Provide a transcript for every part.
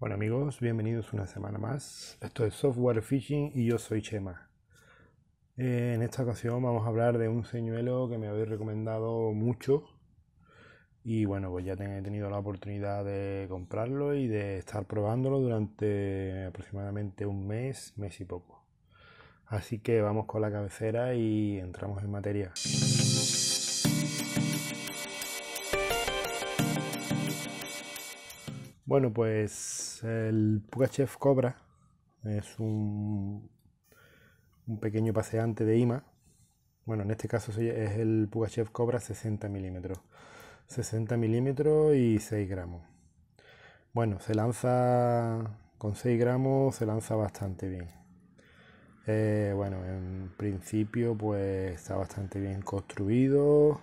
Bueno amigos, bienvenidos una semana más. Esto es Software Fishing y yo soy Chema. Eh, en esta ocasión vamos a hablar de un señuelo que me habéis recomendado mucho y bueno, pues ya he tenido la oportunidad de comprarlo y de estar probándolo durante aproximadamente un mes, mes y poco. Así que vamos con la cabecera y entramos en materia. Bueno, pues el Pugachev Cobra es un, un pequeño paseante de IMA. Bueno, en este caso es el Pugachev Cobra 60 milímetros. 60 milímetros y 6 gramos. Bueno, se lanza con 6 gramos, se lanza bastante bien. Eh, bueno, en principio pues está bastante bien construido.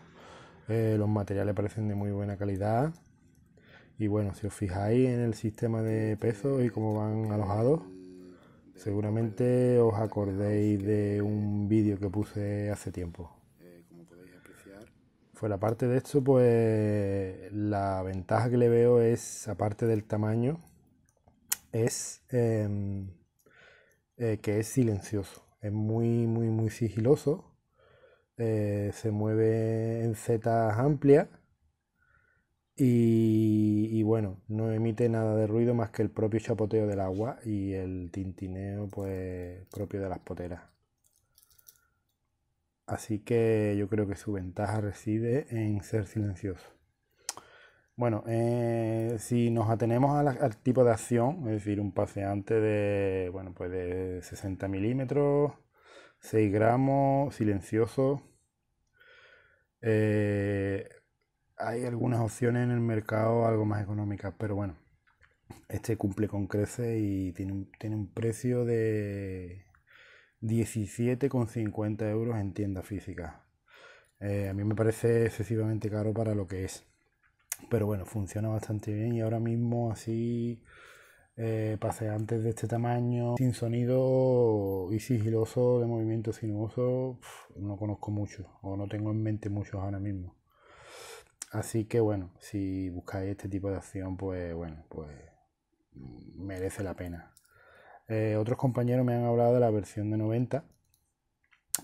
Eh, los materiales parecen de muy buena calidad. Y bueno, si os fijáis en el sistema de peso y cómo van alojados, seguramente os acordéis de un vídeo que puse hace tiempo. la parte de esto, pues la ventaja que le veo es, aparte del tamaño, es em, eh, que es silencioso. Es muy, muy, muy sigiloso. Eh, se mueve en z amplias y, bueno, no emite nada de ruido más que el propio chapoteo del agua y el tintineo pues propio de las poteras. Así que yo creo que su ventaja reside en ser silencioso. Bueno, eh, si nos atenemos al tipo de acción, es decir, un paseante de, bueno, pues de 60 milímetros, 6 gramos, silencioso, eh, hay algunas opciones en el mercado algo más económicas, pero bueno, este cumple con crece y tiene un, tiene un precio de 17,50 euros en tienda física. Eh, a mí me parece excesivamente caro para lo que es. Pero bueno, funciona bastante bien y ahora mismo así eh, paseantes de este tamaño, sin sonido y sigiloso, de movimiento sinuoso, no conozco mucho o no tengo en mente muchos ahora mismo. Así que bueno, si buscáis este tipo de acción, pues bueno, pues merece la pena. Eh, otros compañeros me han hablado de la versión de 90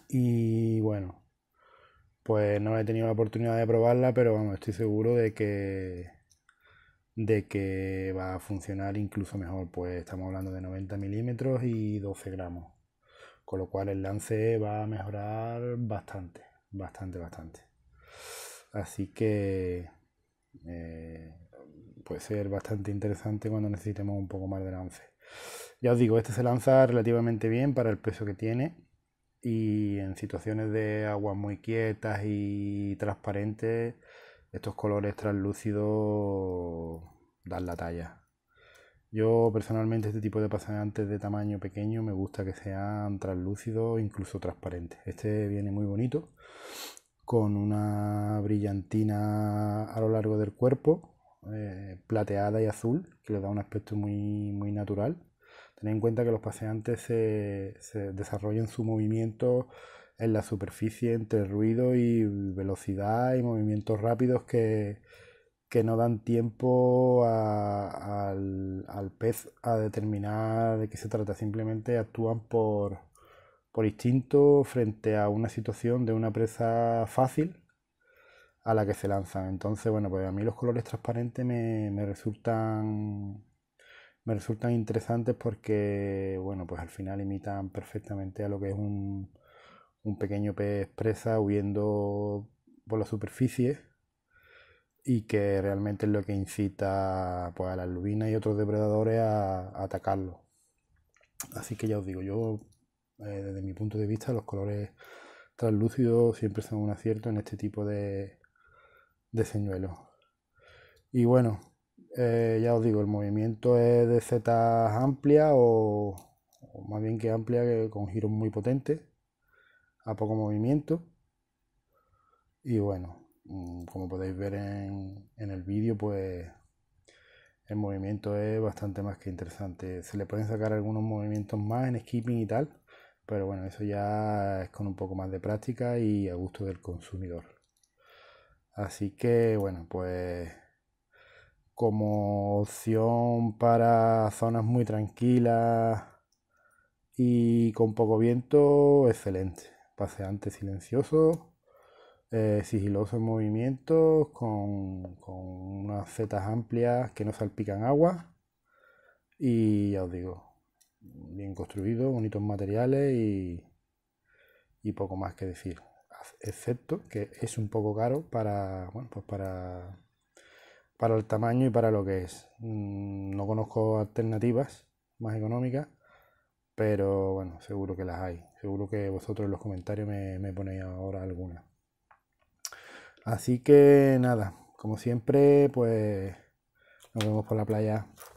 y bueno, pues no he tenido la oportunidad de probarla, pero vamos, estoy seguro de que de que va a funcionar incluso mejor, pues estamos hablando de 90 milímetros y 12 gramos, con lo cual el lance va a mejorar bastante, bastante, bastante. Así que eh, puede ser bastante interesante cuando necesitemos un poco más de lance. Ya os digo, este se lanza relativamente bien para el peso que tiene y en situaciones de aguas muy quietas y transparentes, estos colores translúcidos dan la talla. Yo personalmente este tipo de pasantes de tamaño pequeño me gusta que sean translúcidos, incluso transparentes. Este viene muy bonito con una brillantina a lo largo del cuerpo, eh, plateada y azul, que le da un aspecto muy, natural. Tened en cuenta que los paseantes se, desarrollan su movimiento en la superficie entre ruido y velocidad y movimientos rápidos que, no dan tiempo al, al, pez a determinar de qué se trata, simplemente actúan por, por instinto frente a una situación de una presa fácil a la que se lanzan. Entonces, bueno, pues a mí los colores transparentes me, resultan me resultan interesantes porque, bueno, pues al final imitan perfectamente a lo que es un, un pequeño pez presa huyendo por la superficie y que realmente es lo que incita pues, a las lubinas y otros depredadores a, a atacarlo. Así que ya os digo, yo eh, desde mi punto de vista, los colores translúcidos siempre son un acierto en este tipo de, de señuelos. Y bueno, eh, ya os digo, el movimiento es de Z amplia o, más bien que amplia con giros muy potentes, a poco movimiento. Y bueno, mm, como podéis ver en, en el vídeo, pues el movimiento es bastante más que interesante. Se le pueden sacar algunos movimientos más en skipping y tal, pero bueno, eso ya es con un poco más de práctica y a gusto del consumidor. Así que bueno, pues como opción para zonas muy tranquilas y con poco viento, excelente. Paseante silencioso, eh, sigiloso en movimientos, con, con unas setas amplias que no salpican agua. Y ya os digo, bien construido, bonitos materiales y, poco más que decir. Excepto que es un poco caro para, bueno, pues para, para el tamaño y para lo que es. Mm, no conozco alternativas más económicas, pero bueno, seguro que las hay. Seguro que vosotros en los comentarios me, me ponéis ahora alguna. Así que nada, como siempre, pues nos vemos por la playa.